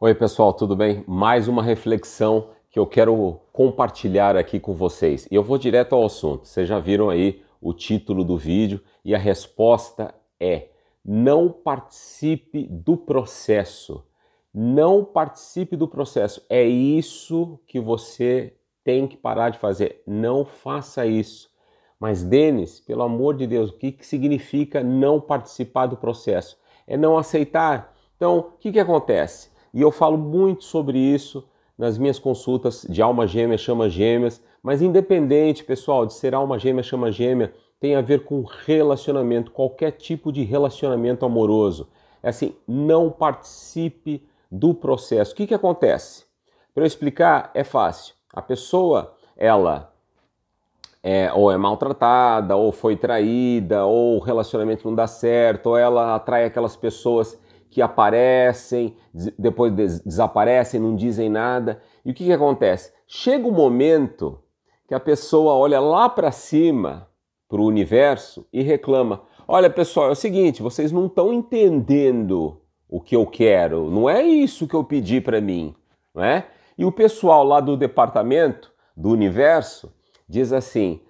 Oi, pessoal, tudo bem? Mais uma reflexão que eu quero compartilhar aqui com vocês. E eu vou direto ao assunto. Vocês já viram aí o título do vídeo e a resposta é: não participe do processo. Não participe do processo. É isso que você tem que parar de fazer. Não faça isso. Mas, Denis, pelo amor de Deus, o que, que significa não participar do processo? É não aceitar. Então, o que, que acontece? E eu falo muito sobre isso nas minhas consultas de alma gêmea, chama gêmeas, mas independente, pessoal, de ser alma gêmea, chama gêmea, tem a ver com relacionamento, qualquer tipo de relacionamento amoroso. É assim, não participe do processo. O que, que acontece? Para eu explicar, é fácil. A pessoa, ela é, ou é maltratada, ou foi traída, ou o relacionamento não dá certo, ou ela atrai aquelas pessoas que aparecem, depois des desaparecem, não dizem nada. E o que, que acontece? Chega o um momento que a pessoa olha lá para cima, para o universo, e reclama: Olha, pessoal, é o seguinte, vocês não estão entendendo o que eu quero, não é isso que eu pedi para mim, não é? E o pessoal lá do departamento do universo diz assim: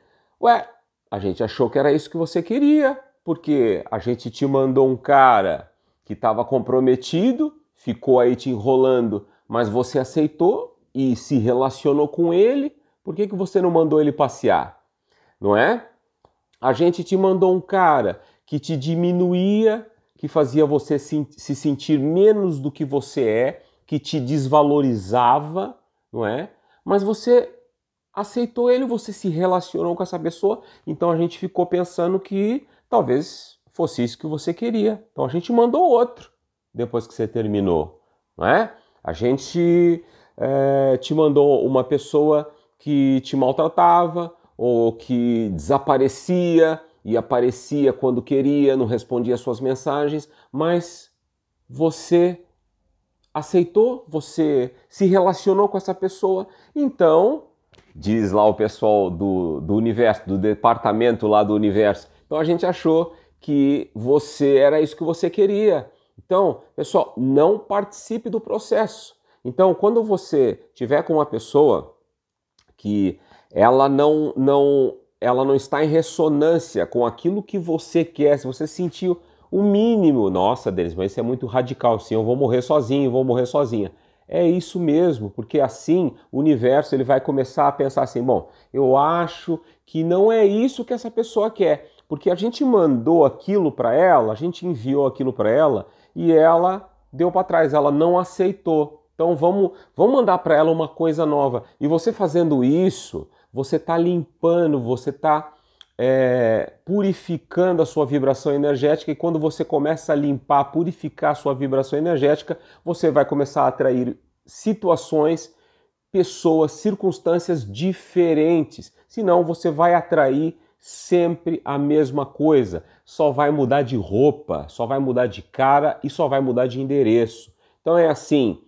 Ué, a gente achou que era isso que você queria, porque a gente te mandou um cara que estava comprometido, ficou aí te enrolando, mas você aceitou e se relacionou com ele, por que, que você não mandou ele passear? Não é? A gente te mandou um cara que te diminuía, que fazia você se sentir menos do que você é, que te desvalorizava, não é? Mas você aceitou ele, você se relacionou com essa pessoa, então a gente ficou pensando que talvez fosse isso que você queria. Então a gente mandou outro depois que você terminou, não é? A gente é, te mandou uma pessoa que te maltratava ou que desaparecia e aparecia quando queria, não respondia suas mensagens, mas você aceitou, você se relacionou com essa pessoa. Então, diz lá o pessoal do, do universo, do departamento lá do universo. Então a gente achou que você era isso que você queria. Então, pessoal, não participe do processo. Então, quando você tiver com uma pessoa que ela não não ela não está em ressonância com aquilo que você quer, se você sentiu o mínimo, nossa, deles, mas isso é muito radical, sim, eu vou morrer sozinho, vou morrer sozinha. É isso mesmo, porque assim o universo ele vai começar a pensar assim, bom, eu acho que não é isso que essa pessoa quer. Porque a gente mandou aquilo para ela, a gente enviou aquilo para ela e ela deu para trás, ela não aceitou. Então vamos, vamos mandar para ela uma coisa nova. E você fazendo isso, você está limpando, você está é, purificando a sua vibração energética. E quando você começa a limpar, purificar a sua vibração energética, você vai começar a atrair situações, pessoas, circunstâncias diferentes. Senão você vai atrair sempre a mesma coisa, só vai mudar de roupa, só vai mudar de cara e só vai mudar de endereço. Então é assim: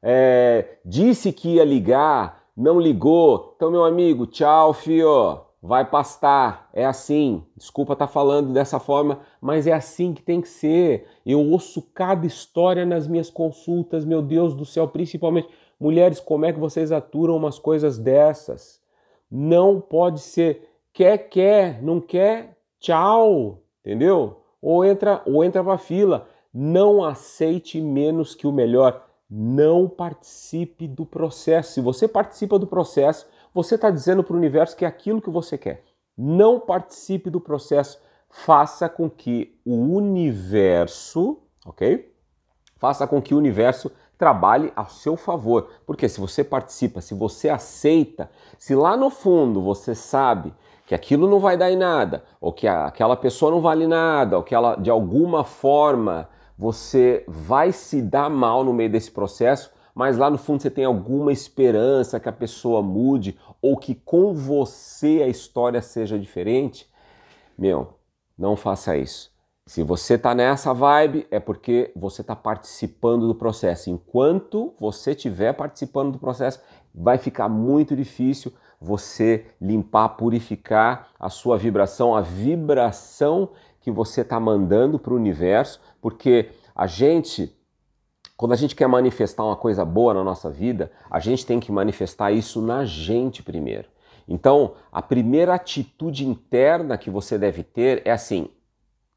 é, disse que ia ligar, não ligou, então meu amigo, tchau, fio, vai pastar. É assim, desculpa estar tá falando dessa forma, mas é assim que tem que ser. Eu ouço cada história nas minhas consultas, meu Deus do céu, principalmente. Mulheres, como é que vocês aturam umas coisas dessas? Não pode ser quer, quer, não quer, tchau, entendeu? Ou entra, ou entra pra fila. Não aceite menos que o melhor. Não participe do processo. Se você participa do processo, você está dizendo para o universo que é aquilo que você quer. Não participe do processo. Faça com que o universo, ok? Faça com que o universo trabalhe a seu favor. Porque se você participa, se você aceita, se lá no fundo você sabe que aquilo não vai dar em nada, ou que aquela pessoa não vale nada, ou que ela, de alguma forma, você vai se dar mal no meio desse processo, mas lá no fundo você tem alguma esperança que a pessoa mude, ou que com você a história seja diferente, meu, não faça isso. Se você está nessa vibe, é porque você está participando do processo. Enquanto você estiver participando do processo, vai ficar muito difícil você limpar, purificar a sua vibração, a vibração que você está mandando para o universo, porque a gente, quando a gente quer manifestar uma coisa boa na nossa vida, a gente tem que manifestar isso na gente primeiro. Então, a primeira atitude interna que você deve ter é assim: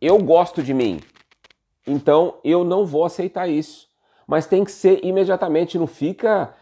eu gosto de mim, então eu não vou aceitar isso. Mas tem que ser imediatamente, não fica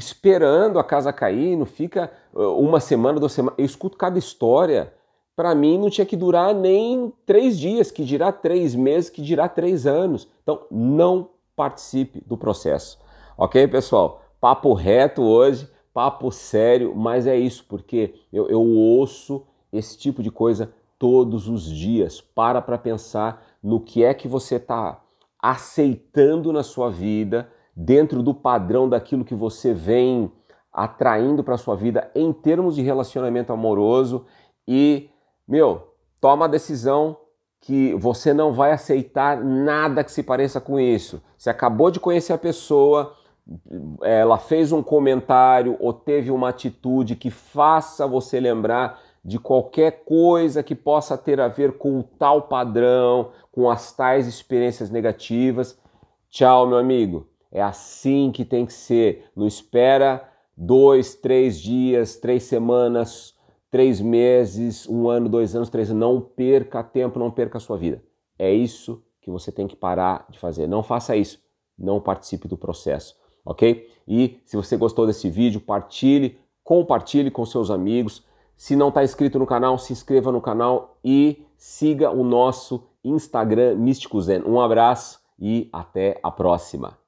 esperando a casa cair, não fica eh, uma semana, duas semanas. Eu escuto cada história. Para mim, não tinha que durar nem três dias, que dirá três meses, que dirá três anos. Então, não participe do processo. Ok, pessoal? Papo reto hoje, papo sério, mas é isso, porque eu, eu ouço esse tipo de coisa todos os dias. Para para pensar no que é que você está aceitando na sua vida dentro do padrão daquilo que você vem atraindo para sua vida em termos de relacionamento amoroso e, meu, toma a decisão que você não vai aceitar nada que se pareça com isso. Você acabou de conhecer a pessoa, ela fez um comentário ou teve uma atitude que faça você lembrar de qualquer coisa que possa ter a ver com o tal padrão, com as tais experiências negativas. Tchau, meu amigo. É assim que tem que ser. Não espera dois, três dias, três semanas, três meses, um ano, dois anos, três anos. Não perca tempo, não perca a sua vida. É isso que você tem que parar de fazer. Não faça isso. Não participe do processo, ok? E se você gostou desse vídeo, partilhe, compartilhe com seus amigos. Se não está inscrito no canal, se inscreva no canal e siga o nosso Instagram Místico Zen. Um abraço e até a próxima.